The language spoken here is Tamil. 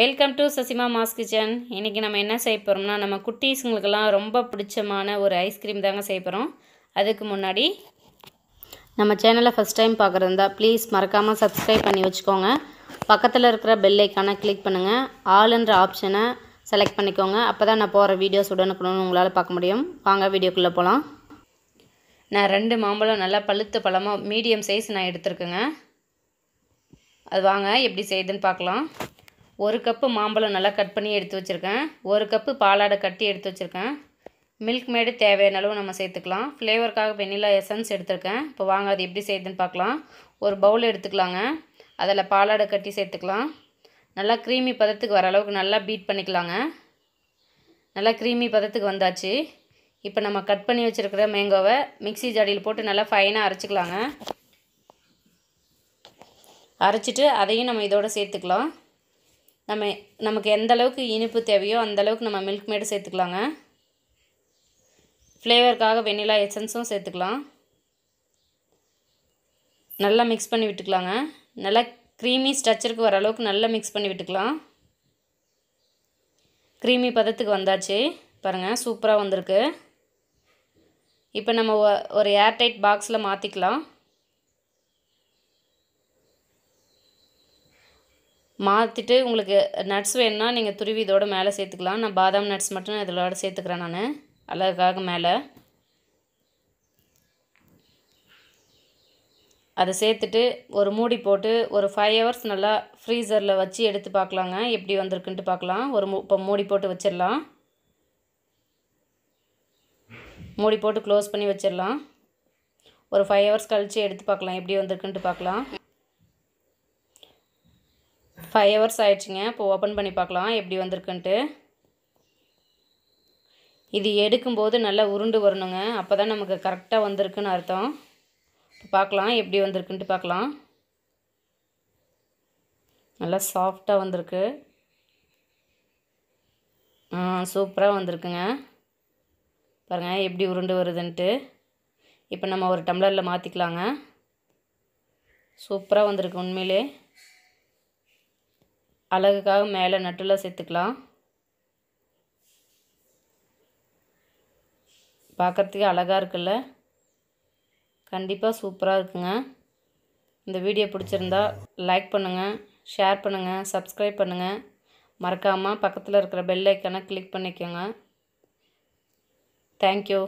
welcome to Sasima mass kitchen இன்றைக்கி நம்ம என்ன செய்ய போகிறோம்னா நம்ம குட்டீஸுங்களுக்கெல்லாம் ரொம்ப பிடிச்சமான ஒரு ஐஸ்கிரீம் தாங்க செய்ய போகிறோம் அதுக்கு முன்னாடி நம்ம சேனலை ஃபஸ்ட் டைம் பார்க்குறதா ப்ளீஸ் மறக்காமல் சப்ஸ்கிரைப் பண்ணி வச்சுக்கோங்க பக்கத்தில் இருக்கிற பெல்லைக்கான கிளிக் பண்ணுங்கள் ஆளுன்ற ஆப்ஷனை செலக்ட் பண்ணிக்கோங்க அப்போ தான் நான் போகிற வீடியோஸ் உடனுக்குடன் உங்களால் பார்க்க முடியும் வாங்க வீடியோக்குள்ளே போகலாம் நான் ரெண்டு மாம்பழம் நல்லா பழுத்த பழமாக மீடியம் சைஸ் நான் எடுத்துருக்கேங்க அது வாங்க எப்படி செய்யுதுன்னு பார்க்கலாம் ஒரு கப்பு மாம்பழம் நல்லா கட் பண்ணி எடுத்து வச்சுருக்கேன் ஒரு கப்பு பாலாடை கட்டி எடுத்து வச்சுருக்கேன் மில்க் மேடு தேவையான அளவு நம்ம சேர்த்துக்கலாம் ஃப்ளேவருக்காக வெண்ணிலா எசன்ஸ் எடுத்திருக்கேன் இப்போ வாங்க அது எப்படி செய்யுதுன்னு பார்க்கலாம் ஒரு பவுல் எடுத்துக்கலாங்க அதில் பாலாடை கட்டி சேர்த்துக்கலாம் நல்லா க்ரீமி பதத்துக்கு வர அளவுக்கு நல்லா பீட் பண்ணிக்கலாங்க நல்லா க்ரீமி பதத்துக்கு வந்தாச்சு இப்போ நம்ம கட் பண்ணி வச்சுருக்கிற மேங்கோவை மிக்சி ஜாடியில் போட்டு நல்லா ஃபைனாக அரைச்சிக்கலாங்க அரைச்சிட்டு அதையும் நம்ம இதோடு சேர்த்துக்கலாம் நம்ம நமக்கு எந்த அளவுக்கு இனிப்பு தேவையோ அந்தளவுக்கு நம்ம மில்க் மேடு சேர்த்துக்கலாங்க ஃப்ளேவருக்காக வெண்ணிலா எசன்ஸும் சேர்த்துக்கலாம் நல்லா மிக்ஸ் பண்ணி விட்டுக்கலாங்க நல்லா க்ரீமி ஸ்ட்ரக்சருக்கு வர அளவுக்கு நல்லா மிக்ஸ் பண்ணி விட்டுக்கலாம் க்ரீமி பதத்துக்கு வந்தாச்சு பாருங்கள் சூப்பராக வந்திருக்கு இப்போ நம்ம ஒரு ஏர்டைட் பாக்ஸில் மாற்றிக்கலாம் மாற்றிட்டு உங்களுக்கு நட்ஸ் வேணுன்னா நீங்கள் துருவி இதோட மேலே சேர்த்துக்கலாம் நான் பாதாம் நட்ஸ் மட்டும் நான் இதோட சேர்த்துக்கிறேன் நான் அழகாக மேலே அதை சேர்த்துட்டு ஒரு மூடி போட்டு ஒரு ஃபைவ் ஹவர்ஸ் நல்லா ஃப்ரீசரில் வச்சு எடுத்து பார்க்கலாங்க எப்படி வந்திருக்குன்ட்டு பார்க்கலாம் ஒரு இப்போ மூடி போட்டு வச்சிடலாம் மூடி போட்டு க்ளோஸ் பண்ணி வச்சிடலாம் ஒரு ஃபைவ் ஹவர்ஸ் கழித்து எடுத்து பார்க்கலாம் எப்படி வந்திருக்குன்ட்டு பார்க்கலாம் ஃபைவ் ஹவர்ஸ் ஆயிடுச்சுங்க இப்போ ஓப்பன் பண்ணி பார்க்கலாம் எப்படி வந்திருக்குன்ட்டு இது எடுக்கும்போது நல்லா உருண்டு வரணுங்க அப்போ தான் நமக்கு கரெக்டாக வந்திருக்குன்னு அர்த்தம் பார்க்கலாம் எப்படி வந்திருக்குன்ட்டு பார்க்கலாம் நல்லா சாஃப்டாக வந்திருக்கு சூப்பராக வந்திருக்குங்க பாருங்கள் எப்படி உருண்டு வருதுன்ட்டு இப்போ நம்ம ஒரு டம்ளரில் மாற்றிக்கலாங்க சூப்பராக வந்திருக்கு உண்மையிலே அழகுக்காக மேலே நட்டுலாம் சேர்த்துக்கலாம் பார்க்குறதுக்கே அழகாக இருக்குல்ல கண்டிப்பாக சூப்பராக இருக்குங்க இந்த வீடியோ பிடிச்சிருந்தா லைக் பண்ணுங்கள் ஷேர் பண்ணுங்கள் சப்ஸ்கிரைப் பண்ணுங்கள் மறக்காமல் பக்கத்தில் இருக்கிற பெல் ஐக்கனை கிளிக் பண்ணிக்கோங்க தேங்க்யூ